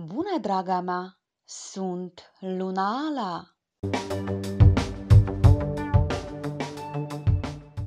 Bună, draga mea! Sunt Luna Ala!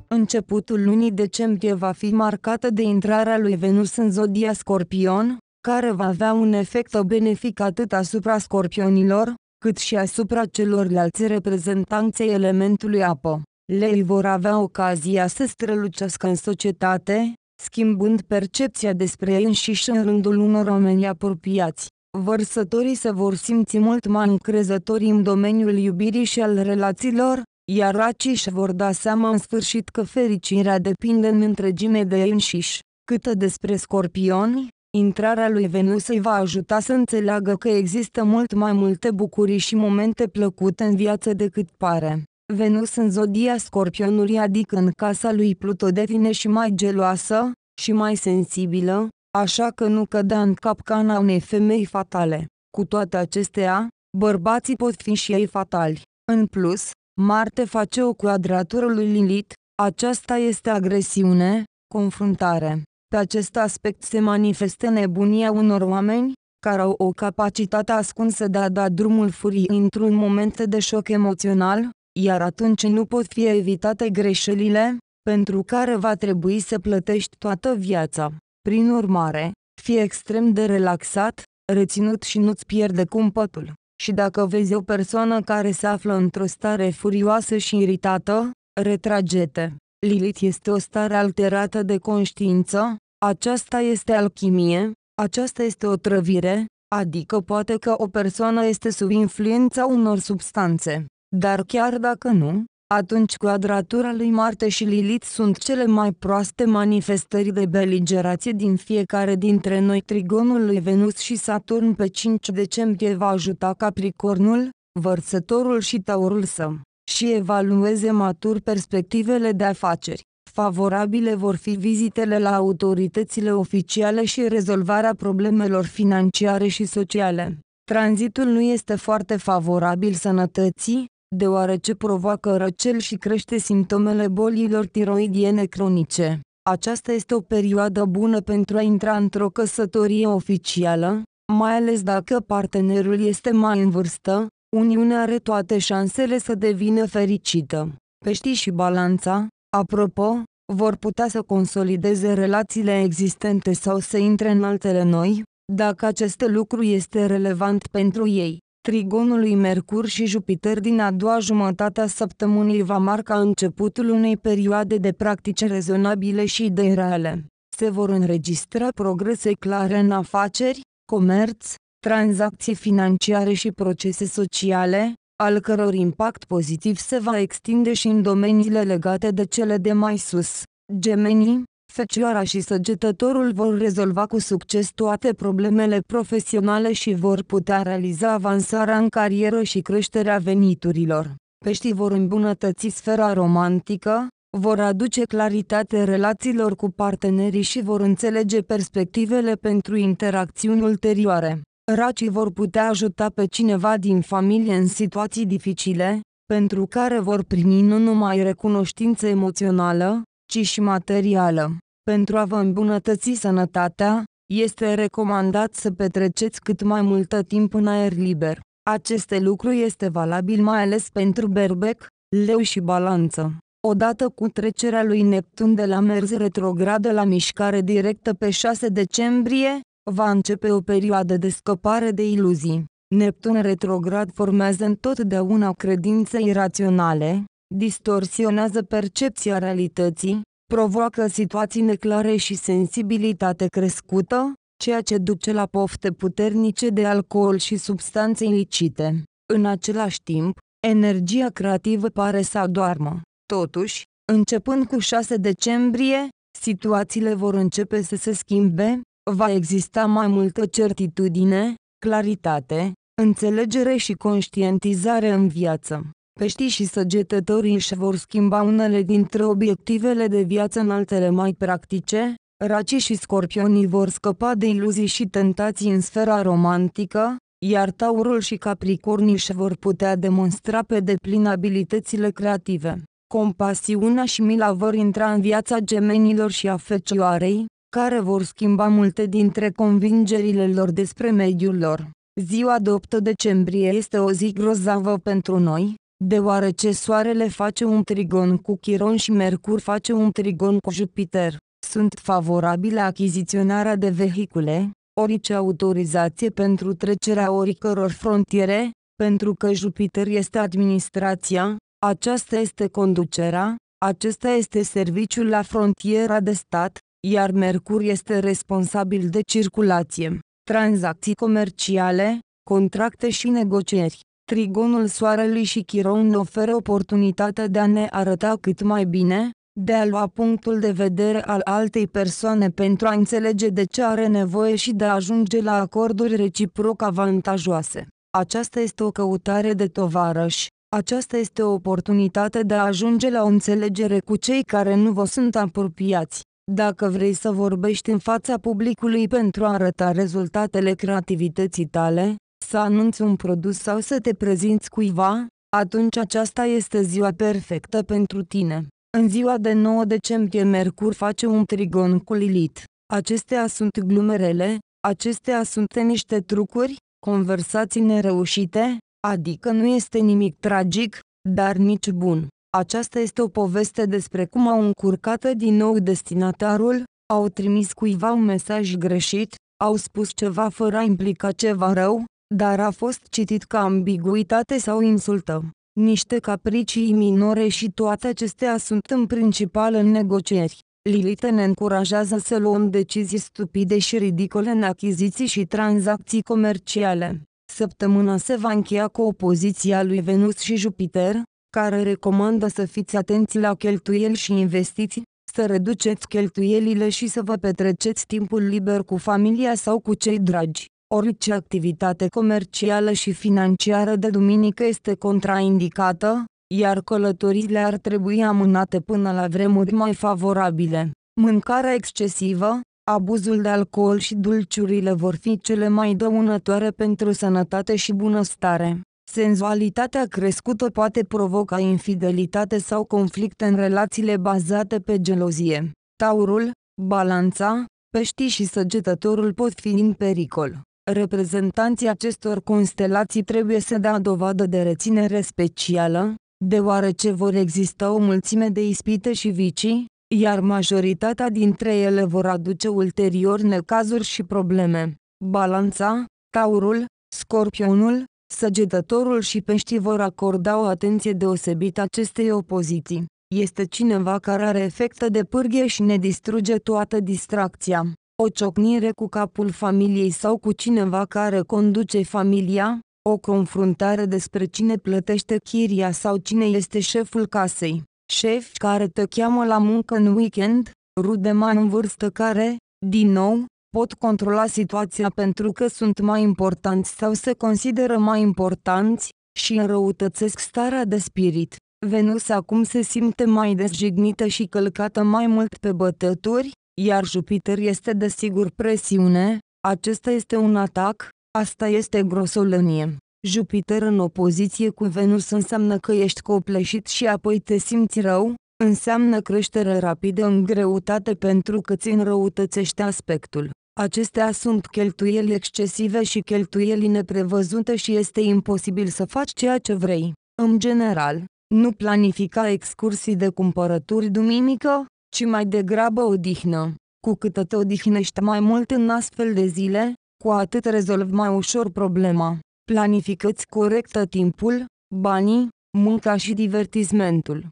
Începutul lunii decembrie va fi marcată de intrarea lui Venus în zodia Scorpion, care va avea un efect benefic atât asupra scorpionilor, cât și asupra celorlalți reprezentanți ai elementului apă. Lei vor avea ocazia să strălucească în societate, schimbând percepția despre ei înșiși în rândul unor oameni apropiați vărsătorii se vor simți mult mai încrezători în domeniul iubirii și al relațiilor, iar aceși își vor da seama în sfârșit că fericirea depinde în întregime de ei înșiși. Câtă despre scorpioni, intrarea lui Venus îi va ajuta să înțeleagă că există mult mai multe bucurii și momente plăcute în viață decât pare. Venus în zodia scorpionului adică în casa lui Pluto devine și mai geloasă, și mai sensibilă, așa că nu cădea în capcana unei femei fatale. Cu toate acestea, bărbații pot fi și ei fatali. În plus, Marte face o cuadratură lui Lilith, aceasta este agresiune, confruntare. Pe acest aspect se manifestă nebunia unor oameni, care au o capacitate ascunsă de a da drumul furii într-un moment de șoc emoțional, iar atunci nu pot fi evitate greșelile, pentru care va trebui să plătești toată viața. Prin urmare, fii extrem de relaxat, reținut și nu-ți pierde cumpătul. Și dacă vezi o persoană care se află într-o stare furioasă și iritată, retrage-te. Lilith este o stare alterată de conștiință, aceasta este alchimie, aceasta este o trăvire, adică poate că o persoană este sub influența unor substanțe. Dar chiar dacă nu, atunci quadratura lui Marte și Lilith sunt cele mai proaste manifestări de beligerație din fiecare dintre noi. Trigonul lui Venus și Saturn pe 5 decembrie va ajuta Capricornul, Vărsătorul și Taurul să și evalueze matur perspectivele de afaceri. Favorabile vor fi vizitele la autoritățile oficiale și rezolvarea problemelor financiare și sociale. Tranzitul nu este foarte favorabil sănătății, deoarece provoacă răcel și crește simptomele bolilor tiroidiene cronice. Aceasta este o perioadă bună pentru a intra într-o căsătorie oficială, mai ales dacă partenerul este mai în vârstă, uniunea are toate șansele să devină fericită. Peștii și balanța, apropo, vor putea să consolideze relațiile existente sau să intre în altele noi, dacă acest lucru este relevant pentru ei. Trigonului Mercur și Jupiter din a doua jumătate a săptămânii va marca începutul unei perioade de practici rezonabile și de reale. Se vor înregistra progrese clare în afaceri, comerț, tranzacții financiare și procese sociale, al căror impact pozitiv se va extinde și în domeniile legate de cele de mai sus. Gemenii, Fecioara și săgetătorul vor rezolva cu succes toate problemele profesionale și vor putea realiza avansarea în carieră și creșterea veniturilor. Peștii vor îmbunătăți sfera romantică, vor aduce claritate relațiilor cu partenerii și vor înțelege perspectivele pentru interacțiuni ulterioare. Racii vor putea ajuta pe cineva din familie în situații dificile, pentru care vor primi nu numai recunoștință emoțională, ci și materială. Pentru a vă îmbunătăți sănătatea, este recomandat să petreceți cât mai multă timp în aer liber. Aceste lucru este valabil mai ales pentru berbec, leu și balanță. Odată cu trecerea lui Neptun de la mers retrogradă la mișcare directă pe 6 decembrie, va începe o perioadă de scăpare de iluzii. Neptun retrograd formează întotdeauna credințe iraționale, distorsionează percepția realității, provoacă situații neclare și sensibilitate crescută, ceea ce duce la pofte puternice de alcool și substanțe ilicite. În același timp, energia creativă pare să adoarmă. Totuși, începând cu 6 decembrie, situațiile vor începe să se schimbe, va exista mai multă certitudine, claritate, înțelegere și conștientizare în viață. Peștii și săgetătorii își vor schimba unele dintre obiectivele de viață în altele mai practice, racii și scorpionii vor scăpa de iluzii și tentații în sfera romantică, iar taurul și capricornii își vor putea demonstra pe deplin abilitățile creative. Compasiunea și mila vor intra în viața gemenilor și a fecioarei, care vor schimba multe dintre convingerile lor despre mediul lor. Ziua de 8 decembrie este o zi grozavă pentru noi, deoarece Soarele face un trigon cu Chiron și Mercur face un trigon cu Jupiter. Sunt favorabile achiziționarea de vehicule, orice autorizație pentru trecerea oricăror frontiere, pentru că Jupiter este administrația, aceasta este conducerea, acesta este serviciul la frontiera de stat, iar Mercur este responsabil de circulație, tranzacții comerciale, contracte și negocieri. Trigonul Soarelui și Chiron oferă oportunitatea de a ne arăta cât mai bine, de a lua punctul de vedere al altei persoane pentru a înțelege de ce are nevoie și de a ajunge la acorduri reciproc avantajoase. Aceasta este o căutare de tovarăși. Aceasta este o oportunitate de a ajunge la o înțelegere cu cei care nu vă sunt apropiați. Dacă vrei să vorbești în fața publicului pentru a arăta rezultatele creativității tale, să anunți un produs sau să te prezinți cuiva, atunci aceasta este ziua perfectă pentru tine. În ziua de 9 decembrie Mercur face un trigon cu Lilith. Acestea sunt glumerele, acestea sunt niște trucuri, conversații nereușite, adică nu este nimic tragic, dar nici bun. Aceasta este o poveste despre cum au încurcat din nou destinatarul, au trimis cuiva un mesaj greșit, au spus ceva fără a implica ceva rău, dar a fost citit ca ambiguitate sau insultă. Niște capricii minore și toate acestea sunt în principal în negocieri. Lilite ne încurajează să luăm decizii stupide și ridicole în achiziții și tranzacții comerciale. Săptămâna se va încheia cu opoziția lui Venus și Jupiter, care recomandă să fiți atenți la cheltuieli și investiții, să reduceți cheltuielile și să vă petreceți timpul liber cu familia sau cu cei dragi. Orice activitate comercială și financiară de duminică este contraindicată, iar călătorile ar trebui amânate până la vremuri mai favorabile. Mâncarea excesivă, abuzul de alcool și dulciurile vor fi cele mai dăunătoare pentru sănătate și bunăstare. Senzualitatea crescută poate provoca infidelitate sau conflicte în relațiile bazate pe gelozie. Taurul, balanța, peștii și săgetătorul pot fi în pericol. Reprezentanții acestor constelații trebuie să dea dovadă de reținere specială, deoarece vor exista o mulțime de ispite și vicii, iar majoritatea dintre ele vor aduce ulterior necazuri și probleme. Balanța, taurul, scorpionul, săgetătorul și peștii vor acorda o atenție deosebită acestei opoziții. Este cineva care are efecte de pârghie și ne distruge toată distracția o ciocnire cu capul familiei sau cu cineva care conduce familia, o confruntare despre cine plătește chiria sau cine este șeful casei, șef care te cheamă la muncă în weekend, rude mai în vârstă care, din nou, pot controla situația pentru că sunt mai importanți sau se consideră mai importanți, și înrăutățesc starea de spirit. Venus acum se simte mai dezjignită și călcată mai mult pe bătături, iar Jupiter este desigur presiune, acesta este un atac, asta este grosolănie. Jupiter în opoziție cu Venus înseamnă că ești copleșit și apoi te simți rău, înseamnă creștere rapidă în greutate pentru că ți înrăutățește aspectul. Acestea sunt cheltuieli excesive și cheltuieli neprevăzute și este imposibil să faci ceea ce vrei. În general, nu planifica excursii de cumpărături duminică, ci mai degrabă odihnă. Cu cât te odihnești mai mult în astfel de zile, cu atât rezolvi mai ușor problema. Planificați corectă timpul, banii, munca și divertismentul.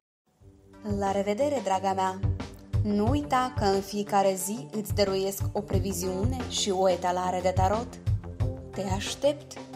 La revedere, draga mea! Nu uita că în fiecare zi îți dăruiesc o previziune și o etalare de tarot. Te aștept!